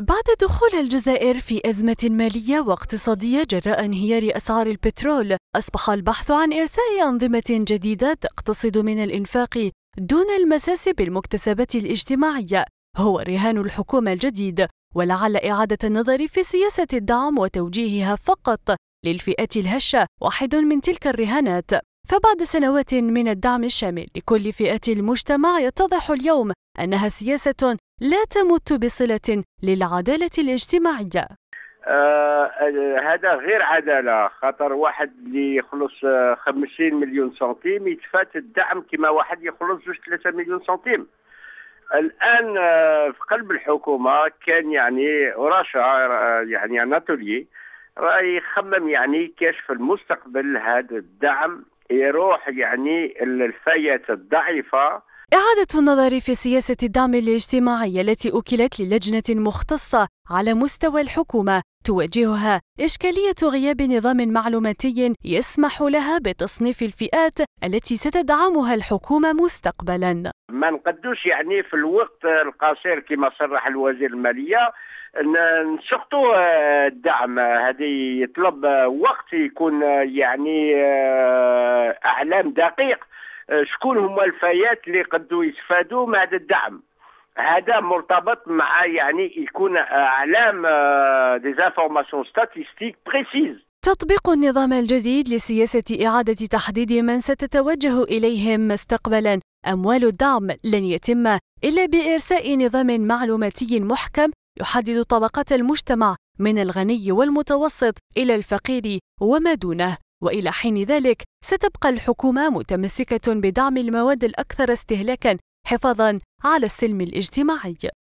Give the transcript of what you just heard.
بعد دخول الجزائر في أزمة مالية واقتصادية جراء انهيار أسعار البترول، أصبح البحث عن إرساء أنظمة جديدة تقتصد من الإنفاق دون المساس بالمكتسبات الاجتماعية هو رهان الحكومة الجديد، ولعل إعادة النظر في سياسة الدعم وتوجيهها فقط للفئات الهشة واحد من تلك الرهانات. فبعد سنوات من الدعم الشامل لكل فئات المجتمع يتضح اليوم أنها سياسة لا تمت بصلة للعدالة الاجتماعية آه هذا غير عدالة خاطر واحد اللي يخلص 50 آه، مليون سنتيم يتفات الدعم كما واحد يخلص 3 مليون سنتيم الان آه، في قلب الحكومه كان يعني رشا آه، يعني اناتولي راه يخمم يعني كاش في المستقبل هذا الدعم يروح يعني الفئات الضعيفه إعادة النظر في سياسة الدعم الاجتماعي التي أكلت للجنة مختصة على مستوى الحكومة تواجهها إشكالية غياب نظام معلوماتي يسمح لها بتصنيف الفئات التي ستدعمها الحكومة مستقبلا ما نقدوش يعني في الوقت القصير كما صرح الوزير المالية نسقطوا آه، الدعم هذه يطلب آه، وقت يكون آه، يعني اعلام دقيق آه، شكون هما الفئات اللي قدوا يستفادوا من هذا الدعم هذا مرتبط مع يعني يكون آه، اعلام ديزانفورماسيون ستاتيستيك بريسيز تطبيق النظام الجديد لسياسة إعادة تحديد من ستتوجه إليهم مستقبلا أموال الدعم لن يتم إلا بإرساء نظام معلوماتي محكم يحدد طبقات المجتمع من الغني والمتوسط إلى الفقير وما دونه والى حين ذلك ستبقى الحكومه متمسكه بدعم المواد الاكثر استهلاكا حفاظا على السلم الاجتماعي